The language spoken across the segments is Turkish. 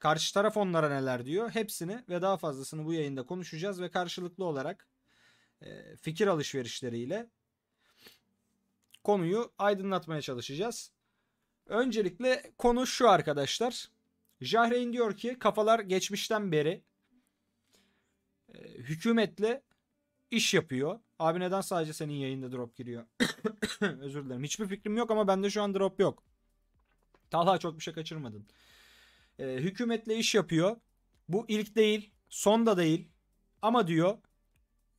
Karşı taraf onlara neler diyor. Hepsini ve daha fazlasını bu yayında konuşacağız ve karşılıklı olarak e, fikir alışverişleriyle konuyu aydınlatmaya çalışacağız. Öncelikle konu şu arkadaşlar. Jahreyn diyor ki kafalar geçmişten beri e, hükümetle iş yapıyor. Abi neden sadece senin yayında drop giriyor? Özür dilerim. Hiçbir fikrim yok ama bende şu an drop yok. Talha çok bir şey kaçırmadın e, hükümetle iş yapıyor. Bu ilk değil, son da değil. Ama diyor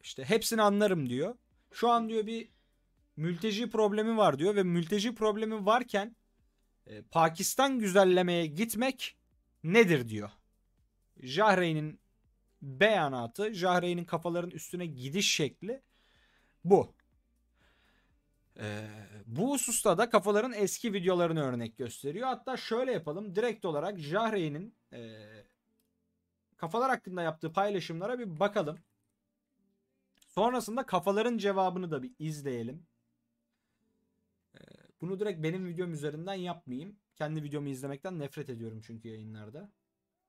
işte hepsini anlarım diyor. Şu an diyor bir mülteci problemi var diyor ve mülteci problemi varken e, Pakistan güzellemeye gitmek nedir diyor. Jahreyn'in beyanatı, Jahreyn'in kafaların üstüne gidiş şekli bu. Ee, bu hususta da kafaların eski videolarını örnek gösteriyor. Hatta şöyle yapalım. Direkt olarak Jahre'nin e, kafalar hakkında yaptığı paylaşımlara bir bakalım. Sonrasında kafaların cevabını da bir izleyelim. E, bunu direkt benim videom üzerinden yapmayayım. Kendi videomu izlemekten nefret ediyorum çünkü yayınlarda.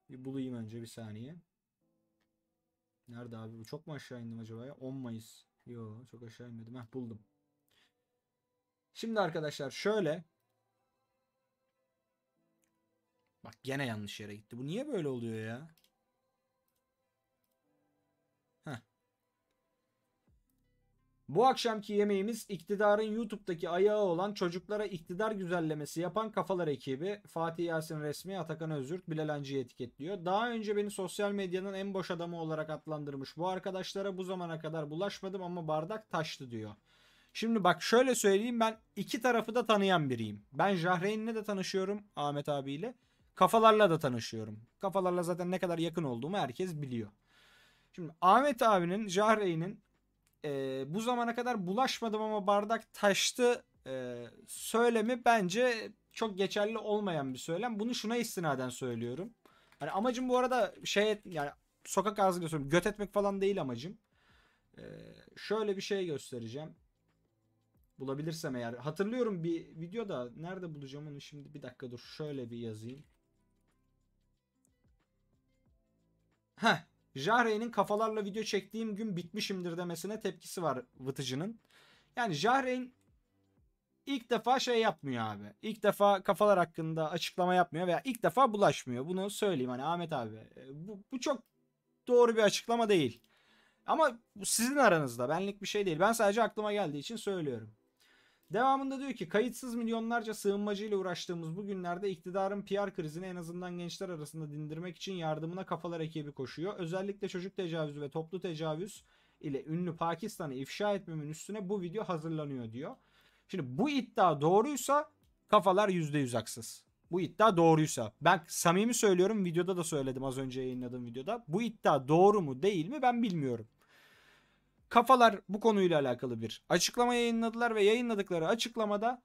Bir bulayım önce bir saniye. Nerede abi bu? Çok mu aşağı indim acaba 10 Mayıs. Yo çok aşağı inmedim. Heh buldum. Şimdi arkadaşlar şöyle. Bak gene yanlış yere gitti. Bu niye böyle oluyor ya? Heh. Bu akşamki yemeğimiz iktidarın YouTube'daki ayağı olan çocuklara iktidar güzellemesi yapan kafalar ekibi Fatih Yasin Resmi Atakan Özürt Bilal Hancı'yı etiketliyor. Daha önce beni sosyal medyanın en boş adamı olarak adlandırmış bu arkadaşlara bu zamana kadar bulaşmadım ama bardak taştı diyor. Şimdi bak şöyle söyleyeyim ben iki tarafı da tanıyan biriyim. Ben Jahreyn'le de tanışıyorum Ahmet abiyle. Kafalarla da tanışıyorum. Kafalarla zaten ne kadar yakın olduğumu herkes biliyor. Şimdi Ahmet abinin, Jahreyn'in e, bu zamana kadar bulaşmadım ama bardak taştı e, söylemi bence çok geçerli olmayan bir söylem. Bunu şuna istinaden söylüyorum. Hani amacım bu arada şey yani sokak ağzı gösteriyorum. Göt etmek falan değil amacım. Ee, şöyle bir şey göstereceğim. Bulabilirsem eğer. Hatırlıyorum bir videoda. Nerede bulacağım onu şimdi? Bir dakika dur. Şöyle bir yazayım. Heh. Jahre'nin kafalarla video çektiğim gün bitmişimdir demesine tepkisi var Vıtıcı'nın. Yani Jahre'nin ilk defa şey yapmıyor abi. İlk defa kafalar hakkında açıklama yapmıyor veya ilk defa bulaşmıyor. Bunu söyleyeyim hani Ahmet abi. E, bu, bu çok doğru bir açıklama değil. Ama sizin aranızda benlik bir şey değil. Ben sadece aklıma geldiği için söylüyorum. Devamında diyor ki kayıtsız milyonlarca sığınmacıyla uğraştığımız bu günlerde iktidarın PR krizini en azından gençler arasında dindirmek için yardımına kafalar ekibi koşuyor. Özellikle çocuk tecavüzü ve toplu tecavüz ile ünlü Pakistan'ı ifşa etmemin üstüne bu video hazırlanıyor diyor. Şimdi bu iddia doğruysa kafalar %100 haksız. Bu iddia doğruysa ben samimi söylüyorum videoda da söyledim az önce yayınladığım videoda. Bu iddia doğru mu değil mi ben bilmiyorum. Kafalar bu konuyla alakalı bir açıklama yayınladılar ve yayınladıkları açıklamada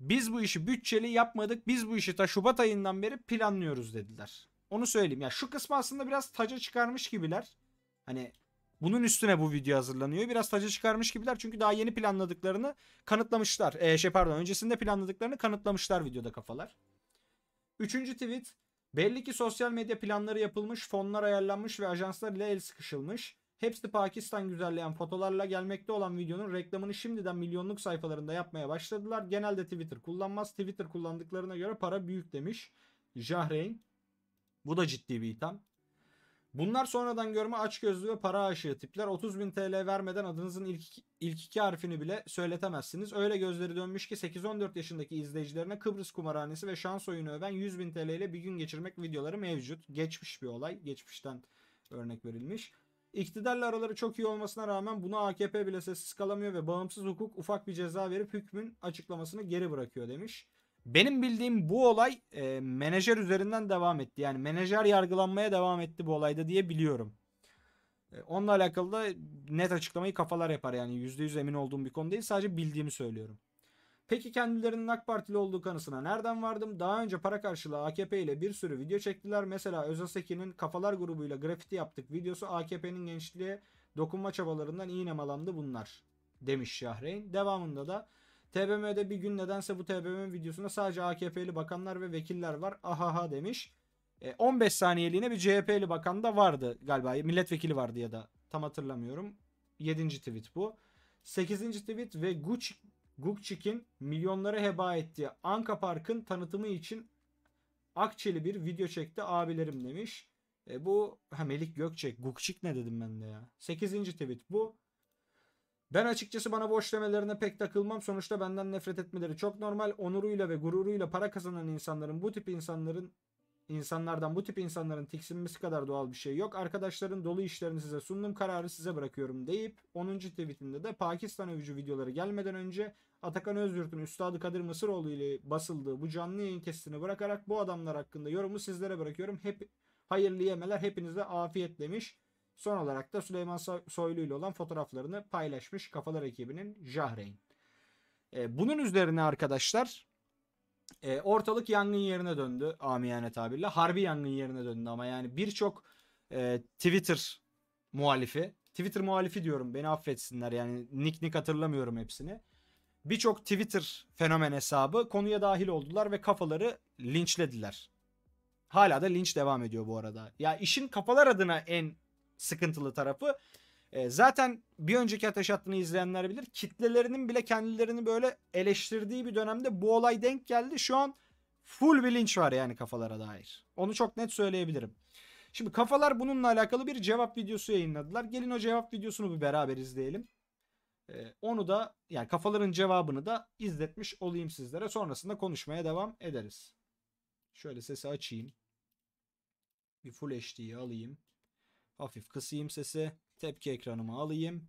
biz bu işi bütçeli yapmadık. Biz bu işi ta Şubat ayından beri planlıyoruz dediler. Onu söyleyeyim. Ya şu kısmı aslında biraz taca çıkarmış gibiler. Hani bunun üstüne bu video hazırlanıyor. Biraz taca çıkarmış gibiler. Çünkü daha yeni planladıklarını kanıtlamışlar. Ee, şey pardon öncesinde planladıklarını kanıtlamışlar videoda kafalar. Üçüncü tweet. Belli ki sosyal medya planları yapılmış, fonlar ayarlanmış ve ajanslar ile el sıkışılmış. Hepsi Pakistan güzelleyen fotolarla gelmekte olan videonun reklamını şimdiden milyonluk sayfalarında yapmaya başladılar. Genelde Twitter kullanmaz. Twitter kullandıklarına göre para büyük demiş. Jahreyn. Bu da ciddi bir itham. Bunlar sonradan görme açgözlü ve para aşığı tipler. 30 bin TL vermeden adınızın ilk, ilk iki harfini bile söyletemezsiniz. Öyle gözleri dönmüş ki 8-14 yaşındaki izleyicilerine Kıbrıs kumarhanesi ve şans oyunu öven 100 bin TL ile bir gün geçirmek videoları mevcut. Geçmiş bir olay. Geçmişten örnek verilmiş. İktidarla araları çok iyi olmasına rağmen buna AKP bile sessiz kalamıyor ve bağımsız hukuk ufak bir ceza verip hükmün açıklamasını geri bırakıyor demiş. Benim bildiğim bu olay e, menajer üzerinden devam etti. Yani menajer yargılanmaya devam etti bu olayda diye biliyorum. E, onunla alakalı da net açıklamayı kafalar yapar yani %100 emin olduğum bir konu değil sadece bildiğimi söylüyorum. Peki kendilerinin AK Partili olduğu kanısına nereden vardım? Daha önce para karşılığı AKP ile bir sürü video çektiler. Mesela Özaseki'nin Kafalar grubuyla grafiti yaptık videosu AKP'nin gençliğe dokunma çabalarından iğne malandı bunlar demiş Şahreyn. Devamında da TBMM'de bir gün nedense bu TBMM videosunda sadece AKP'li bakanlar ve vekiller var. Ahaha demiş. 15 e, saniyeliğine bir CHP'li bakan da vardı galiba. Milletvekili vardı ya da tam hatırlamıyorum. 7. tweet bu. 8. tweet ve Gucci Gukçik'in milyonlara heba ettiği Anka Park'ın tanıtımı için akçeli bir video çekti abilerim demiş. E bu ha Melik Gökçek, Gukçik ne dedim ben de ya. 8. tweet bu. Ben açıkçası bana boş demelerine pek takılmam. Sonuçta benden nefret etmeleri çok normal. Onuruyla ve gururuyla para kazanan insanların bu tip insanların İnsanlardan bu tip insanların tiksinmesi kadar doğal bir şey yok. Arkadaşların dolu işlerini size sundum kararı size bırakıyorum deyip 10. tweetinde de Pakistan övücü videoları gelmeden önce Atakan Özyurt'un Üstadı Kadir Mısıroğlu ile basıldığı bu canlı yayın kesitini bırakarak bu adamlar hakkında yorumu sizlere bırakıyorum. Hep hayırlı yemeler hepinize afiyet demiş. Son olarak da Süleyman Soylu ile olan fotoğraflarını paylaşmış Kafalar ekibinin Jahreyn. E, bunun üzerine arkadaşlar e, ortalık yangın yerine döndü amiyane tabirle. Harbi yangın yerine döndü ama yani birçok e, Twitter muhalifi. Twitter muhalifi diyorum beni affetsinler yani nick nick hatırlamıyorum hepsini. Birçok Twitter fenomen hesabı konuya dahil oldular ve kafaları linçlediler. Hala da linç devam ediyor bu arada. Ya işin kafalar adına en sıkıntılı tarafı e, zaten bir önceki ateş hattını izleyenler bilir. Kitlelerinin bile kendilerini böyle eleştirdiği bir dönemde bu olay denk geldi. Şu an full bilinç var yani kafalara dair. Onu çok net söyleyebilirim. Şimdi kafalar bununla alakalı bir cevap videosu yayınladılar. Gelin o cevap videosunu bir beraber izleyelim. Ee, onu da yani kafaların cevabını da izletmiş olayım sizlere. Sonrasında konuşmaya devam ederiz. Şöyle sesi açayım. Bir full HD'yi alayım. Hafif kısayım sesi. Tepki ekranımı alayım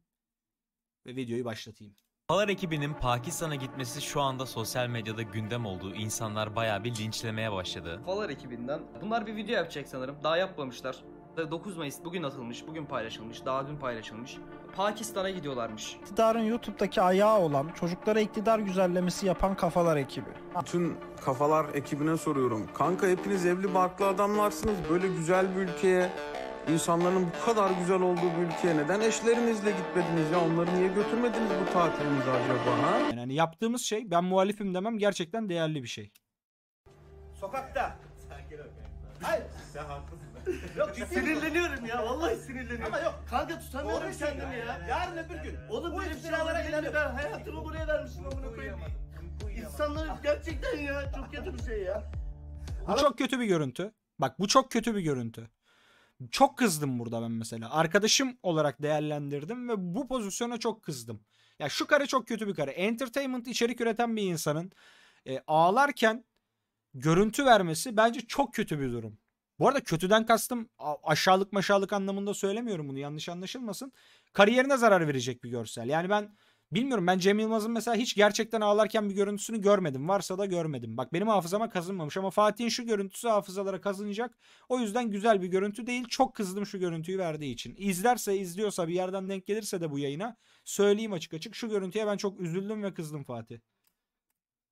ve videoyu başlatayım. Halar ekibinin Pakistan'a gitmesi şu anda sosyal medyada gündem olduğu insanlar bayağı bir linçlemeye başladı. Falar ekibinden. Bunlar bir video yapacak sanırım. Daha yapmamışlar. 9 Mayıs bugün atılmış, bugün paylaşılmış, daha dün paylaşılmış. Pakistan'a gidiyorlarmış. İktidarın YouTube'daki ayağı olan çocuklara iktidar güzellemesi yapan kafalar ekibi. Bütün kafalar ekibine soruyorum. Kanka hepiniz evli barklı adamlarsınız. Böyle güzel bir ülkeye İnsanların bu kadar güzel olduğu bir ülkeye neden eşlerinizle gitmediniz ya? Onları niye götürmediniz bu tatilinize acaba ha? Yani yaptığımız şey ben muhalifim demem gerçekten değerli bir şey. Sokakta. Sakin ol. Hayır. Sen haklısın. yok sinirleniyorum ya. Vallahi sinirleniyorum. Ama yok kanka tutamıyorum Doğru kendimi şey ya. ya. Yarın öbür gün. Oğlum benim silahlara ilerle ben hayatımı buraya vermişim amına koyayım. İnsanlar gerçekten ya çok kötü bir şey ya. Bu çok kötü bir görüntü. Bak bu çok kötü bir görüntü. Çok kızdım burada ben mesela. Arkadaşım olarak değerlendirdim ve bu pozisyona çok kızdım. Ya şu kare çok kötü bir kare. Entertainment içerik üreten bir insanın e, ağlarken görüntü vermesi bence çok kötü bir durum. Bu arada kötüden kastım aşağılık maşağılık anlamında söylemiyorum bunu yanlış anlaşılmasın. Kariyerine zarar verecek bir görsel. Yani ben Bilmiyorum ben Cem Yılmaz'ın mesela hiç gerçekten ağlarken bir görüntüsünü görmedim. Varsa da görmedim. Bak benim hafızama kazınmamış ama Fatih'in şu görüntüsü hafızalara kazınacak. O yüzden güzel bir görüntü değil. Çok kızdım şu görüntüyü verdiği için. İzlerse izliyorsa bir yerden denk gelirse de bu yayına söyleyeyim açık açık. Şu görüntüye ben çok üzüldüm ve kızdım Fatih.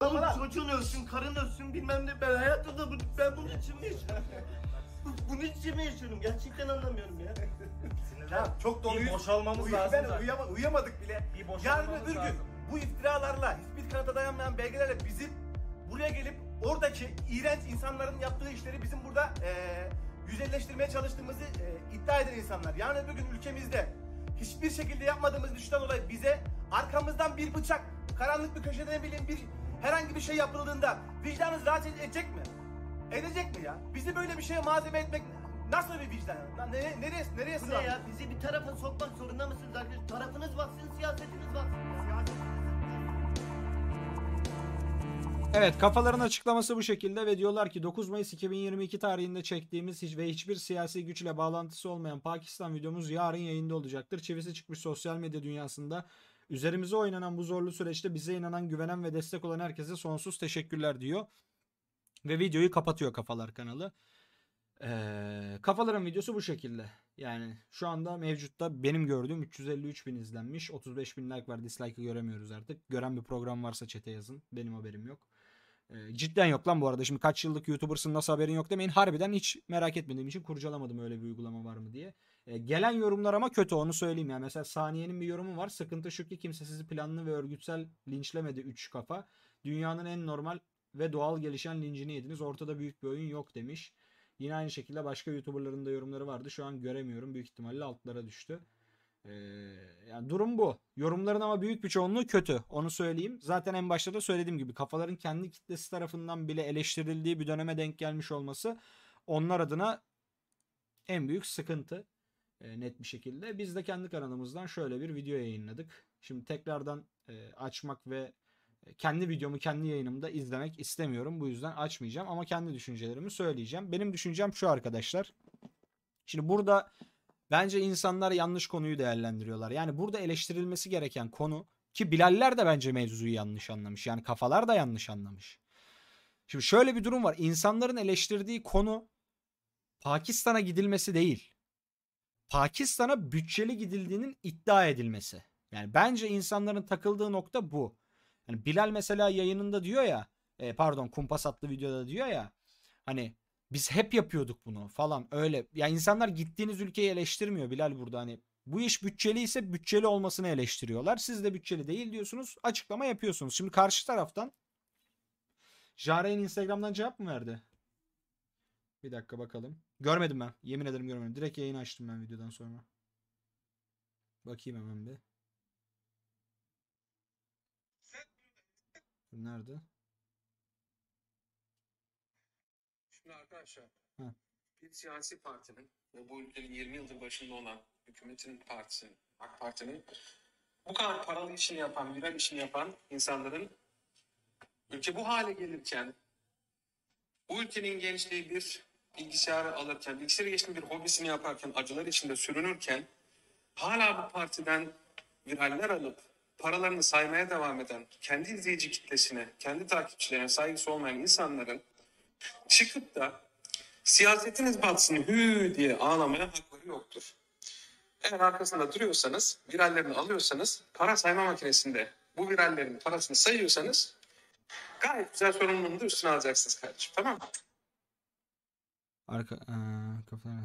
Adamın çocuğun ölsün, karın ölsün bilmem ne. Ben hayatta da ben bunun için mi yaşıyorum? bunun için mi yaşıyorum? Gerçekten anlamıyorum ya. Tamam. Çok da bir boşalmamız uyuz, lazım. Ben zaten. uyama, uyuyamadık bile. Bir Yarın öbür gün bu iftiralarla, hiçbir kanıta dayanmayan belgelerle bizim buraya gelip oradaki iğrenç insanların yaptığı işleri bizim burada e, güzelleştirmeye çalıştığımızı e, iddia eden insanlar. Yarın öbür gün ülkemizde hiçbir şekilde yapmadığımız düşten dolayı bize arkamızdan bir bıçak, karanlık bir köşeden bilin bir herhangi bir şey yapıldığında vicdanınız rahat edecek mi? Edecek mi ya? Bizi böyle bir şeye malzeme etmek Nasıl bir vicdan? Lan ne, nereye, nereye Bu ne ya? Bizi bir tarafa sokmak zorunda mısınız arkadaş? Tarafınız baksın, siyasetiniz baksın. Evet kafaların açıklaması bu şekilde ve diyorlar ki 9 Mayıs 2022 tarihinde çektiğimiz hiç ve hiçbir siyasi güçle bağlantısı olmayan Pakistan videomuz yarın yayında olacaktır. Çivisi çıkmış sosyal medya dünyasında üzerimize oynanan bu zorlu süreçte bize inanan, güvenen ve destek olan herkese sonsuz teşekkürler diyor. Ve videoyu kapatıyor kafalar kanalı. Ee, kafaların videosu bu şekilde. Yani şu anda mevcutta benim gördüğüm 353 bin izlenmiş. 35 bin like var. Dislike'ı göremiyoruz artık. Gören bir program varsa çete yazın. Benim haberim yok. Ee, cidden yok lan bu arada. Şimdi kaç yıllık YouTuber'sın nasıl haberin yok demeyin. Harbiden hiç merak etmediğim için kurcalamadım öyle bir uygulama var mı diye. Ee, gelen yorumlar ama kötü onu söyleyeyim. Yani mesela Saniye'nin bir yorumu var. Sıkıntı şu ki kimse sizi planlı ve örgütsel linçlemedi 3 kafa. Dünyanın en normal ve doğal gelişen lincini yediniz. Ortada büyük bir oyun yok demiş. Yine aynı şekilde başka YouTuber'ların da yorumları vardı. Şu an göremiyorum. Büyük ihtimalle altlara düştü. Ee, yani durum bu. Yorumların ama büyük bir çoğunluğu kötü. Onu söyleyeyim. Zaten en başta da söylediğim gibi kafaların kendi kitlesi tarafından bile eleştirildiği bir döneme denk gelmiş olması onlar adına en büyük sıkıntı e, net bir şekilde. Biz de kendi kanalımızdan şöyle bir video yayınladık. Şimdi tekrardan e, açmak ve kendi videomu kendi yayınımda izlemek istemiyorum. Bu yüzden açmayacağım ama kendi düşüncelerimi söyleyeceğim. Benim düşüncem şu arkadaşlar. Şimdi burada bence insanlar yanlış konuyu değerlendiriyorlar. Yani burada eleştirilmesi gereken konu ki Bilaller de bence mevzuyu yanlış anlamış. Yani kafalar da yanlış anlamış. Şimdi şöyle bir durum var. İnsanların eleştirdiği konu Pakistan'a gidilmesi değil. Pakistan'a bütçeli gidildiğinin iddia edilmesi. Yani bence insanların takıldığı nokta bu. Hani Bilal mesela yayınında diyor ya e, pardon kumpas adlı videoda diyor ya hani biz hep yapıyorduk bunu falan öyle. Ya insanlar gittiğiniz ülkeyi eleştirmiyor Bilal burada hani bu iş bütçeli ise bütçeli olmasını eleştiriyorlar. Siz de bütçeli değil diyorsunuz açıklama yapıyorsunuz. Şimdi karşı taraftan Jare'nin Instagram'dan cevap mı verdi? Bir dakika bakalım. Görmedim ben. Yemin ederim görmedim. Direkt yayını açtım ben videodan sonra. Bakayım hemen bir. nerede? Şimdi arkadaşlar Hı. bir siyasi partinin ve bu ülkenin 20 yıldır başında olan hükümetin partisi AK Parti'nin bu kadar paralı işini yapan, viral işini yapan insanların ülke bu hale gelirken bu ülkenin gençliği bir bilgisayarı alırken, bilgisayarı geçtiğinde bir hobisini yaparken, acılar içinde sürünürken hala bu partiden viraller alıp paralarını saymaya devam eden, kendi izleyici kitlesine, kendi takipçilerine saygısı olmayan insanların çıkıp da siyasetiniz batsın hü diye ağlamaya hakları yoktur. Eğer arkasında duruyorsanız, virallerini alıyorsanız, para sayma makinesinde bu virallerin parasını sayıyorsanız gayet güzel sorumluluğunu da üstüne alacaksınız kardeşim. Tamam mı? Arka, ee, kafalar.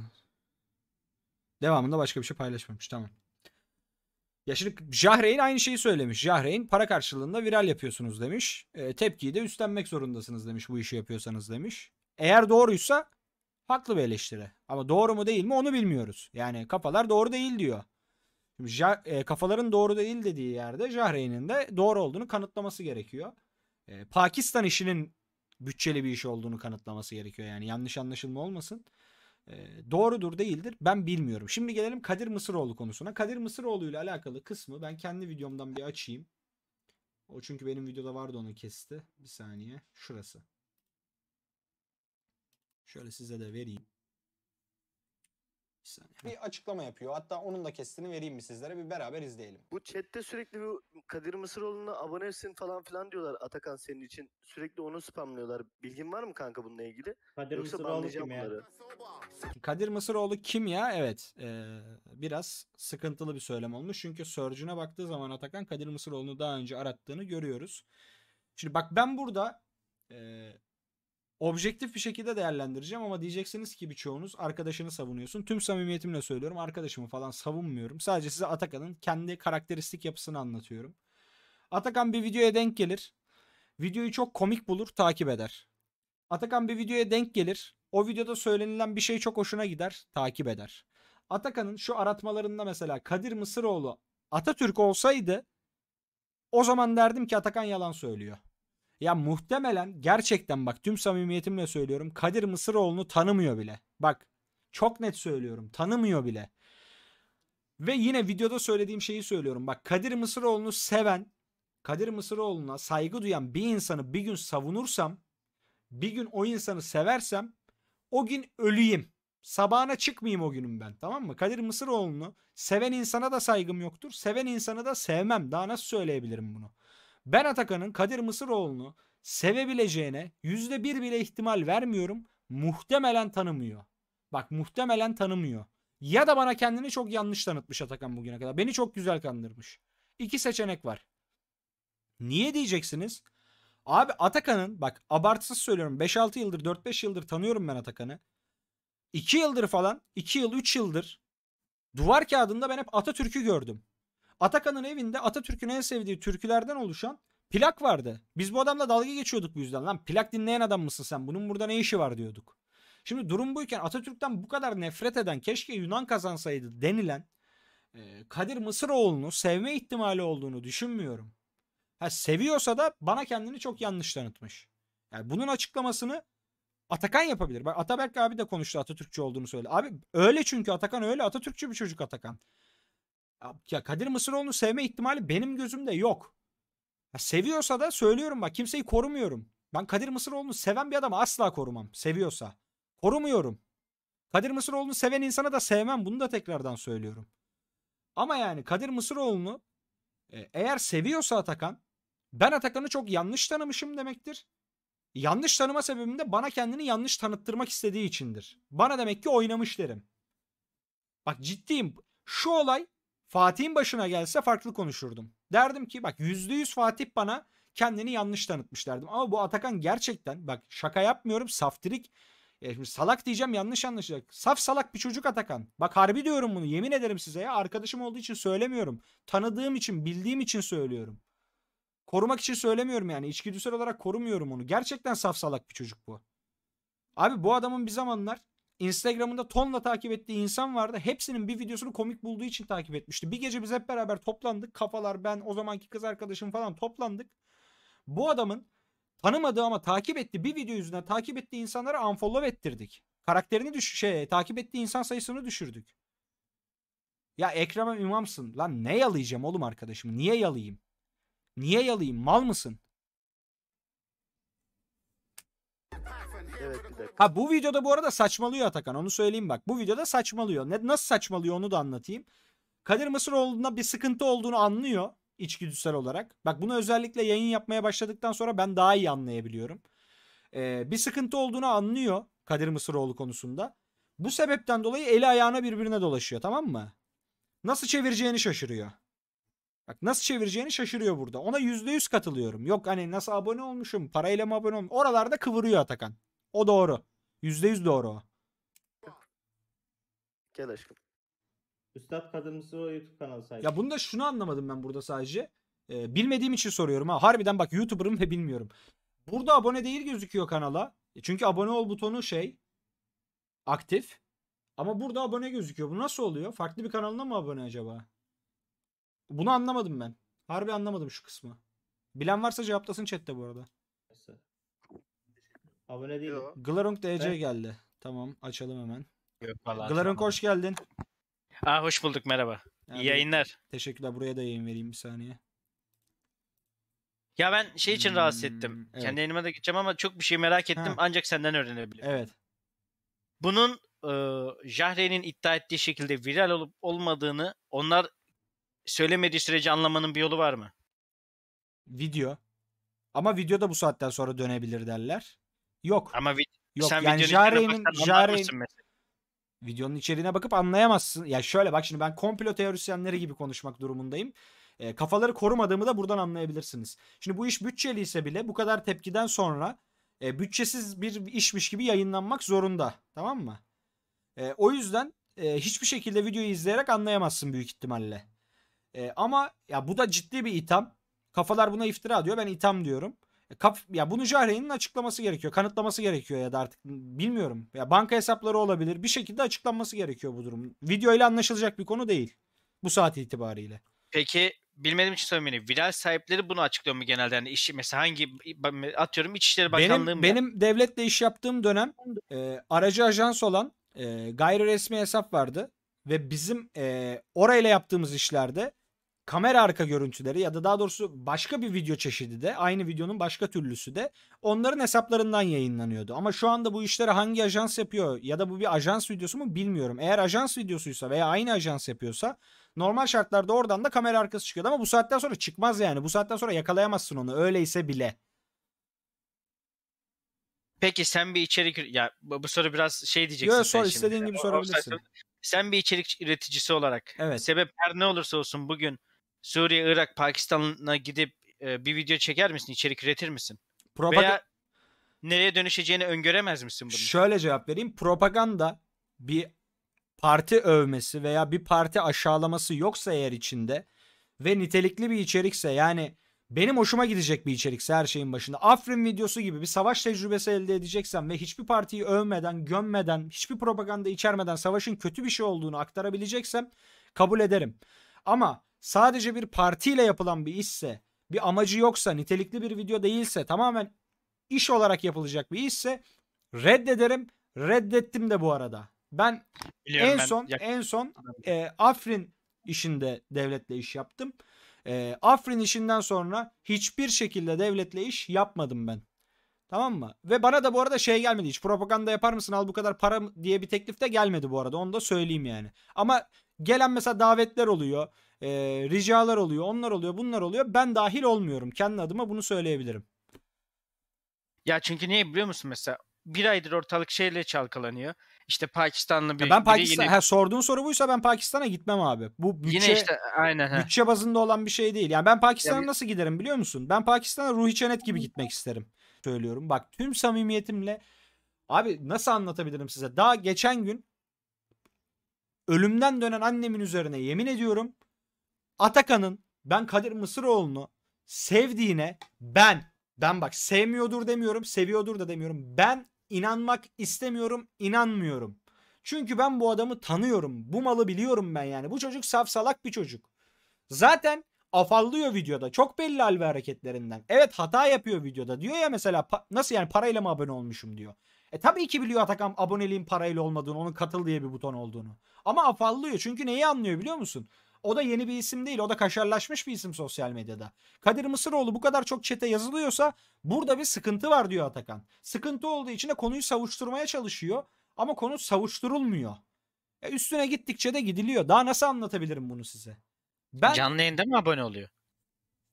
Devamında başka bir şey paylaşmamış. Tamam. Ya şimdi Jahreyn aynı şeyi söylemiş. Jahreyn para karşılığında viral yapıyorsunuz demiş. E, tepkiyi de üstlenmek zorundasınız demiş bu işi yapıyorsanız demiş. Eğer doğruysa haklı bir eleştiri. Ama doğru mu değil mi onu bilmiyoruz. Yani kafalar doğru değil diyor. Şimdi ja, e, kafaların doğru değil dediği yerde Jahreyn'in de doğru olduğunu kanıtlaması gerekiyor. E, Pakistan işinin bütçeli bir iş olduğunu kanıtlaması gerekiyor. Yani yanlış anlaşılma olmasın. E, doğrudur değildir ben bilmiyorum. Şimdi gelelim Kadir Mısıroğlu konusuna. Kadir Mısıroğlu ile alakalı kısmı ben kendi videomdan bir açayım. O çünkü benim videoda vardı onu kesti. Bir saniye. Şurası. Şöyle size de vereyim. Bir Bir açıklama yapıyor. Hatta onun da kestini vereyim mi sizlere? Bir beraber izleyelim. Bu chatte sürekli bu Kadir Mısıroğlu'na abonesin falan filan diyorlar Atakan senin için. Sürekli onu spamlıyorlar. Bilgin var mı kanka bununla ilgili? Kadir Yoksa Mısıroğlu kim ya? Kadir Mısıroğlu kim ya? Evet. Ee, biraz sıkıntılı bir söylem olmuş. Çünkü Surge'üne baktığı zaman Atakan Kadir Mısıroğlu'nu daha önce arattığını görüyoruz. Şimdi bak ben burada e, objektif bir şekilde değerlendireceğim ama diyeceksiniz ki birçoğunuz arkadaşını savunuyorsun. Tüm samimiyetimle söylüyorum arkadaşımı falan savunmuyorum. Sadece size Atakan'ın kendi karakteristik yapısını anlatıyorum. Atakan bir videoya denk gelir. Videoyu çok komik bulur takip eder. Atakan bir videoya denk gelir. O videoda söylenilen bir şey çok hoşuna gider takip eder. Atakan'ın şu aratmalarında mesela Kadir Mısıroğlu Atatürk olsaydı o zaman derdim ki Atakan yalan söylüyor. Ya muhtemelen gerçekten bak tüm samimiyetimle söylüyorum. Kadir Mısıroğlu'nu tanımıyor bile. Bak çok net söylüyorum. Tanımıyor bile. Ve yine videoda söylediğim şeyi söylüyorum. Bak Kadir Mısıroğlu'nu seven, Kadir Mısıroğlu'na saygı duyan bir insanı bir gün savunursam, bir gün o insanı seversem o gün öleyim. Sabahına çıkmayayım o günüm ben tamam mı? Kadir Mısıroğlu'nu seven insana da saygım yoktur. Seven insanı da sevmem. Daha nasıl söyleyebilirim bunu? Ben Atakan'ın Kadir Mısıroğlu'nu sevebileceğine yüzde bir bile ihtimal vermiyorum. Muhtemelen tanımıyor. Bak muhtemelen tanımıyor. Ya da bana kendini çok yanlış tanıtmış Atakan bugüne kadar. Beni çok güzel kandırmış. İki seçenek var. Niye diyeceksiniz? Abi Atakan'ın bak abartsız söylüyorum 5-6 yıldır 4-5 yıldır tanıyorum ben Atakan'ı. 2 yıldır falan 2 yıl 3 yıldır duvar kağıdında ben hep Atatürk'ü gördüm. Atakan'ın evinde Atatürk'ün en sevdiği türkülerden oluşan plak vardı. Biz bu adamla dalga geçiyorduk bu yüzden. Lan plak dinleyen adam mısın sen? Bunun burada ne işi var diyorduk. Şimdi durum buyken Atatürk'ten bu kadar nefret eden keşke Yunan kazansaydı denilen e, Kadir Mısıroğlu'nu sevme ihtimali olduğunu düşünmüyorum. Ha, seviyorsa da bana kendini çok yanlış tanıtmış. Yani bunun açıklamasını Atakan yapabilir. Bak Ataberk abi de konuştu Atatürkçü olduğunu söyledi. Abi öyle çünkü Atakan öyle Atatürkçü bir çocuk Atakan. Ya Kadir Mısıroğlu'nu sevme ihtimali benim gözümde yok. Ya seviyorsa da söylüyorum bak kimseyi korumuyorum. Ben Kadir Mısıroğlu'nu seven bir adamı asla korumam. Seviyorsa. Korumuyorum. Kadir Mısıroğlu'nu seven insana da sevmem. Bunu da tekrardan söylüyorum. Ama yani Kadir Mısıroğlu'nu e, eğer seviyorsa Atakan ben Atakan'ı çok yanlış tanımışım demektir. Yanlış tanıma sebebim de bana kendini yanlış tanıttırmak istediği içindir. Bana demek ki oynamış derim. Bak ciddiyim. Şu olay Fatih'in başına gelse farklı konuşurdum. Derdim ki bak %100 Fatih bana kendini yanlış tanıtmış derdim. Ama bu Atakan gerçekten bak şaka yapmıyorum saftirik. Ya şimdi salak diyeceğim yanlış anlaşılacak. Saf salak bir çocuk Atakan. Bak harbi diyorum bunu yemin ederim size ya. Arkadaşım olduğu için söylemiyorum. Tanıdığım için bildiğim için söylüyorum. Korumak için söylemiyorum yani. İçgüdüsel olarak korumuyorum onu. Gerçekten saf salak bir çocuk bu. Abi bu adamın bir zamanlar Instagram'ında tonla takip ettiği insan vardı. Hepsinin bir videosunu komik bulduğu için takip etmişti. Bir gece biz hep beraber toplandık. Kafalar ben o zamanki kız arkadaşım falan toplandık. Bu adamın tanımadığı ama takip etti bir video yüzünden takip ettiği insanları unfollow ettirdik. Karakterini düş şey takip ettiği insan sayısını düşürdük. Ya Ekrem'e imamsın. Lan ne yalayacağım oğlum arkadaşım? Niye yalayayım? Niye yalayayım? Mal mısın? Evet bir dakika. Ha bu videoda bu arada saçmalıyor Atakan onu söyleyeyim bak. Bu videoda saçmalıyor. Ne, nasıl saçmalıyor onu da anlatayım. Kadir Mısıroğlu'nda bir sıkıntı olduğunu anlıyor içgüdüsel olarak. Bak bunu özellikle yayın yapmaya başladıktan sonra ben daha iyi anlayabiliyorum. Ee, bir sıkıntı olduğunu anlıyor Kadir Mısıroğlu konusunda. Bu sebepten dolayı eli ayağına birbirine dolaşıyor tamam mı? Nasıl çevireceğini şaşırıyor. Bak nasıl çevireceğini şaşırıyor burada. Ona %100 katılıyorum. Yok hani nasıl abone olmuşum, parayla mı abone olmuşum? Oralarda kıvırıyor Atakan. O doğru. yüzde yüz doğru o. Gel aşkım. Üstad Kadınsı o YouTube kanalı sahibi. Ya bunu da şunu anlamadım ben burada sadece. Ee, bilmediğim için soruyorum ha. Harbiden bak YouTuber'ım ve bilmiyorum. Burada abone değil gözüküyor kanala. E, çünkü abone ol butonu şey aktif. Ama burada abone gözüküyor. Bu nasıl oluyor? Farklı bir kanalına mı abone acaba? Bunu anlamadım ben. Harbi anlamadım şu kısmı. Bilen varsa cevaplasın chatte bu arada. Abone değilim. Glarung DC Ben- geldi. Tamam açalım hemen. Yok Glarung hoş geldin. Aa hoş bulduk merhaba. Yani İyi yayınlar. Teşekkürler. Buraya da yayın vereyim bir saniye. Ya ben şey için hmm, rahatsız ettim. Hmm, evet. Kendi elime de gideceğim ama çok bir şey merak ettim. Ha. Ancak senden öğrenebilirim. Evet. Bunun e, Jahre'nin iddia ettiği şekilde viral olup olmadığını onlar söylemediği sürece anlamanın bir yolu var mı? Video. Ama video da bu saatten sonra dönebilir derler. Yok. Ama vi- Yok. sen yani videonun Jare'nin Jare'nin videonun içeriğine bakıp anlayamazsın. Ya şöyle bak şimdi ben komplo teorisyenleri gibi konuşmak durumundayım. E, kafaları korumadığımı da buradan anlayabilirsiniz. Şimdi bu iş bütçeli ise bile bu kadar tepkiden sonra e, bütçesiz bir işmiş gibi yayınlanmak zorunda. Tamam mı? E, o yüzden e, hiçbir şekilde videoyu izleyerek anlayamazsın büyük ihtimalle. E, ama ya bu da ciddi bir itham. Kafalar buna iftira diyor. Ben itham diyorum. E, Kaf, ya bunu Jahreyn'in açıklaması gerekiyor. Kanıtlaması gerekiyor ya da artık bilmiyorum. Ya banka hesapları olabilir. Bir şekilde açıklanması gerekiyor bu durum. Video ile anlaşılacak bir konu değil. Bu saat itibariyle. Peki bilmediğim için söyleyeyim. Viral sahipleri bunu açıklıyor mu genelde? Yani işi mesela hangi atıyorum İçişleri Bakanlığı benim, mı? Benim devletle iş yaptığım dönem e, aracı ajans olan e, gayri resmi hesap vardı. Ve bizim e, orayla yaptığımız işlerde kamera arka görüntüleri ya da daha doğrusu başka bir video çeşidi de aynı videonun başka türlüsü de onların hesaplarından yayınlanıyordu. Ama şu anda bu işleri hangi ajans yapıyor ya da bu bir ajans videosu mu bilmiyorum. Eğer ajans videosuysa veya aynı ajans yapıyorsa normal şartlarda oradan da kamera arkası çıkıyor. ama bu saatten sonra çıkmaz yani. Bu saatten sonra yakalayamazsın onu öyleyse bile. Peki sen bir içerik ya bu soru biraz şey diyeceksin. Yok sor istediğin gibi sorabilirsin. Sen bir içerik üreticisi olarak evet. sebep her ne olursa olsun bugün Suriye, Irak, Pakistan'a gidip e, bir video çeker misin? İçerik üretir misin? Propag- Veya nereye dönüşeceğini öngöremez misin bunu? Şöyle cevap vereyim. Propaganda bir parti övmesi veya bir parti aşağılaması yoksa eğer içinde ve nitelikli bir içerikse yani benim hoşuma gidecek bir içerikse her şeyin başında. Afrin videosu gibi bir savaş tecrübesi elde edeceksen ve hiçbir partiyi övmeden, gömmeden, hiçbir propaganda içermeden savaşın kötü bir şey olduğunu aktarabileceksem kabul ederim. Ama sadece bir partiyle yapılan bir işse, bir amacı yoksa, nitelikli bir video değilse, tamamen iş olarak yapılacak bir işse reddederim. Reddettim de bu arada. Ben Biliyorum en ben son yak- en son e, Afrin işinde devletle iş yaptım. E, Afrin işinden sonra hiçbir şekilde devletle iş yapmadım ben. Tamam mı? Ve bana da bu arada şey gelmedi hiç. Propaganda yapar mısın al bu kadar para diye bir teklif de gelmedi bu arada. Onu da söyleyeyim yani. Ama Gelen mesela davetler oluyor. E, ricalar oluyor. Onlar oluyor. Bunlar oluyor. Ben dahil olmuyorum. Kendi adıma bunu söyleyebilirim. Ya çünkü niye biliyor musun mesela? Bir aydır ortalık şeyle çalkalanıyor. İşte Pakistanlı bir... Ya ben Pakistan... Yine... Ha, sorduğun soru buysa ben Pakistan'a gitmem abi. Bu bütçe, yine işte, aynen, bütçe bazında olan bir şey değil. Yani ben Pakistan'a ya, nasıl giderim biliyor musun? Ben Pakistan'a Ruhi Çenet gibi gitmek isterim. Söylüyorum. Bak tüm samimiyetimle Abi nasıl anlatabilirim size? Daha geçen gün ölümden dönen annemin üzerine yemin ediyorum. Atakan'ın ben Kadir Mısıroğlu'nu sevdiğine ben ben bak sevmiyordur demiyorum, seviyordur da demiyorum. Ben inanmak istemiyorum, inanmıyorum. Çünkü ben bu adamı tanıyorum. Bu malı biliyorum ben yani. Bu çocuk saf salak bir çocuk. Zaten afallıyor videoda. Çok belli hal ve hareketlerinden. Evet hata yapıyor videoda. Diyor ya mesela nasıl yani parayla mı abone olmuşum diyor. E tabii ki biliyor Atakan aboneliğin parayla olmadığını, onun katıl diye bir buton olduğunu. Ama afallıyor çünkü neyi anlıyor biliyor musun? O da yeni bir isim değil. O da kaşarlaşmış bir isim sosyal medyada. Kadir Mısıroğlu bu kadar çok çete yazılıyorsa burada bir sıkıntı var diyor Atakan. Sıkıntı olduğu için de konuyu savuşturmaya çalışıyor. Ama konu savuşturulmuyor. E üstüne gittikçe de gidiliyor. Daha nasıl anlatabilirim bunu size? Ben... Canlı yayında mı abone oluyor?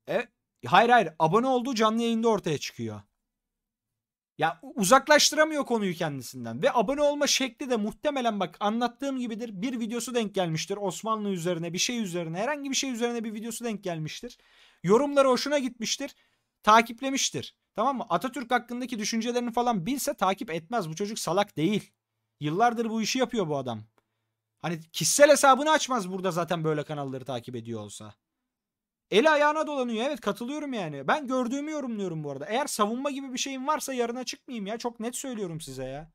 E, hayır hayır. Abone olduğu canlı yayında ortaya çıkıyor. Ya uzaklaştıramıyor konuyu kendisinden ve abone olma şekli de muhtemelen bak anlattığım gibidir. Bir videosu denk gelmiştir Osmanlı üzerine, bir şey üzerine, herhangi bir şey üzerine bir videosu denk gelmiştir. Yorumları hoşuna gitmiştir, takiplemiştir. Tamam mı? Atatürk hakkındaki düşüncelerini falan bilse takip etmez. Bu çocuk salak değil. Yıllardır bu işi yapıyor bu adam. Hani kişisel hesabını açmaz burada zaten böyle kanalları takip ediyor olsa. Eli ayağına dolanıyor. Evet katılıyorum yani. Ben gördüğümü yorumluyorum bu arada. Eğer savunma gibi bir şeyim varsa yarına çıkmayayım ya. Çok net söylüyorum size ya.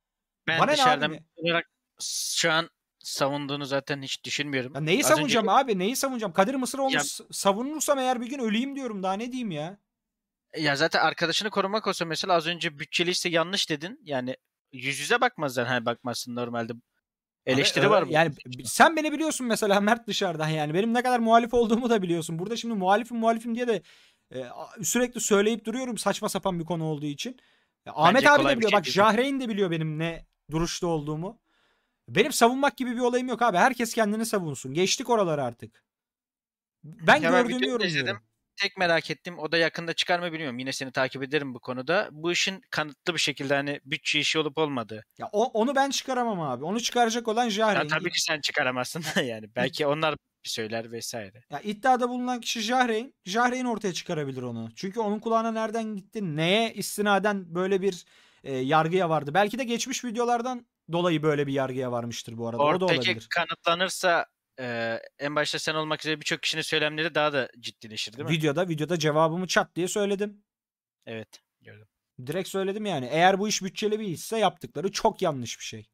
Ben Bana dışarıdan olarak şu an savunduğunu zaten hiç düşünmüyorum. Ya neyi Az savunacağım önce... abi? Neyi savunacağım? Kadir Mısıroğlu ya... savunursam eğer bir gün öleyim diyorum. Daha ne diyeyim ya? Ya zaten arkadaşını korumak olsa mesela az önce bütçeliyse yanlış dedin. Yani yüz yüze bakmazlar. Hani bakmazsın normalde. Eleştiri Abi, var mı? Yani sen beni biliyorsun mesela Mert dışarıdan yani benim ne kadar muhalif olduğumu da biliyorsun. Burada şimdi muhalifim muhalifim diye de e, sürekli söyleyip duruyorum saçma sapan bir konu olduğu için. Ya, Ahmet abi de biliyor. Şey Bak değil. Jahreyn de biliyor benim ne duruşta olduğumu. Benim savunmak gibi bir olayım yok abi. Herkes kendini savunsun. Geçtik oralar artık. Ben ya gördüğümü yorumluyorum tek merak ettim o da yakında çıkar mı bilmiyorum. Yine seni takip ederim bu konuda. Bu işin kanıtlı bir şekilde hani bütçe işi olup olmadı. Ya o, onu ben çıkaramam abi. Onu çıkaracak olan Jahreyn. tabii ki sen çıkaramazsın da yani. Belki onlar bir söyler vesaire. Ya iddiada bulunan kişi Jahreyn. Jahreyn ortaya çıkarabilir onu. Çünkü onun kulağına nereden gitti, neye istinaden böyle bir e, yargıya vardı. Belki de geçmiş videolardan dolayı böyle bir yargıya varmıştır bu arada. Ortaki o da olabilir. kanıtlanırsa e, en başta sen olmak üzere birçok kişinin söylemleri daha da ciddileşir değil mi? Videoda videoda cevabımı çat diye söyledim. Evet gördüm. Direkt söyledim yani. Eğer bu iş bütçeli bir işse yaptıkları çok yanlış bir şey.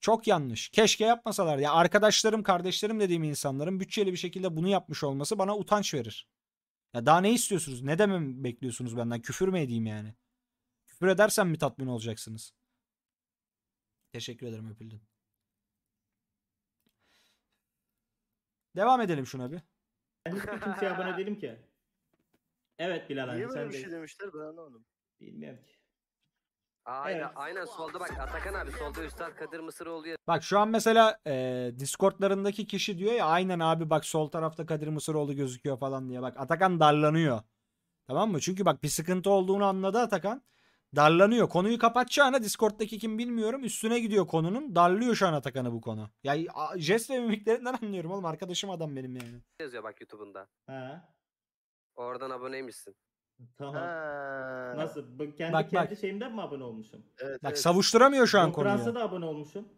Çok yanlış. Keşke yapmasalar. Ya arkadaşlarım, kardeşlerim dediğim insanların bütçeli bir şekilde bunu yapmış olması bana utanç verir. Ya daha ne istiyorsunuz? Ne demem bekliyorsunuz benden? Küfür mü edeyim yani? Küfür edersen mi tatmin olacaksınız? Teşekkür ederim öpüldün. Devam edelim şuna bir. Ben hiç kimseye abone değilim ki. Evet Bilal abi Niye sen bir de. şey demişler ben anlamadım. Bilmiyorum ki. Aynen, Evet. aynen solda bak Atakan abi solda Üstad Kadir Mısıroğlu Bak şu an mesela e, Discord'larındaki kişi diyor ya aynen abi bak sol tarafta Kadir Mısıroğlu gözüküyor falan diye. Bak Atakan darlanıyor. Tamam mı? Çünkü bak bir sıkıntı olduğunu anladı Atakan. Darlanıyor. Konuyu kapatacağına Discord'daki kim bilmiyorum üstüne gidiyor konunun. Darlıyor şu an Atakan'ı bu konu. Ya jest ve mimiklerinden anlıyorum oğlum. Arkadaşım adam benim yani. yazıyor bak YouTube'unda. He. Oradan aboneymişsin. Tamam. Ha. Nasıl? Bu- Kendi Bak, kendi şeyimden mi abone olmuşum? Evet, Bak evet. savuşturamıyor şu an konuyu. Konferansa da abone olmuşum.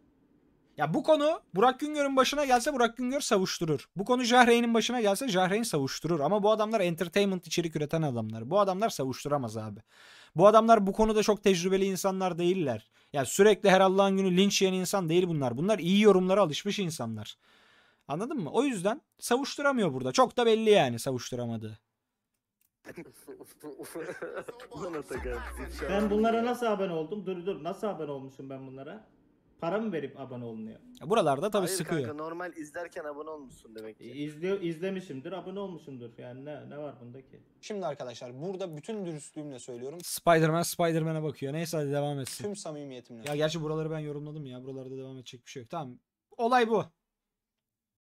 Ya bu konu Burak Güngör'ün başına gelse Burak Güngör savuşturur. Bu konu Jahreyn'in başına gelse Jahreyn savuşturur. Ama bu adamlar entertainment içerik üreten adamlar. Bu adamlar savuşturamaz abi. Bu adamlar bu konuda çok tecrübeli insanlar değiller. yani sürekli her Allah'ın günü linç yiyen insan değil bunlar. Bunlar iyi yorumlara alışmış insanlar. Anladın mı? O yüzden savuşturamıyor burada. Çok da belli yani savuşturamadığı. ben bunlara nasıl haber oldum? Dur dur nasıl haber olmuşum ben bunlara? para mı verip abone olunuyor? Buralarda tabii Hayır sıkıyor. kanka normal izlerken abone olmuşsun demek ki. E, İzle, izlemişimdir, abone olmuşumdur. Yani ne, ne var bunda ki? Şimdi arkadaşlar burada bütün dürüstlüğümle söylüyorum. Spider-Man Spider-Man'e bakıyor. Neyse hadi devam etsin. Tüm samimiyetimle. Ya gerçi buraları ben yorumladım ya. Buralarda devam edecek bir şey yok. Tamam. Olay bu.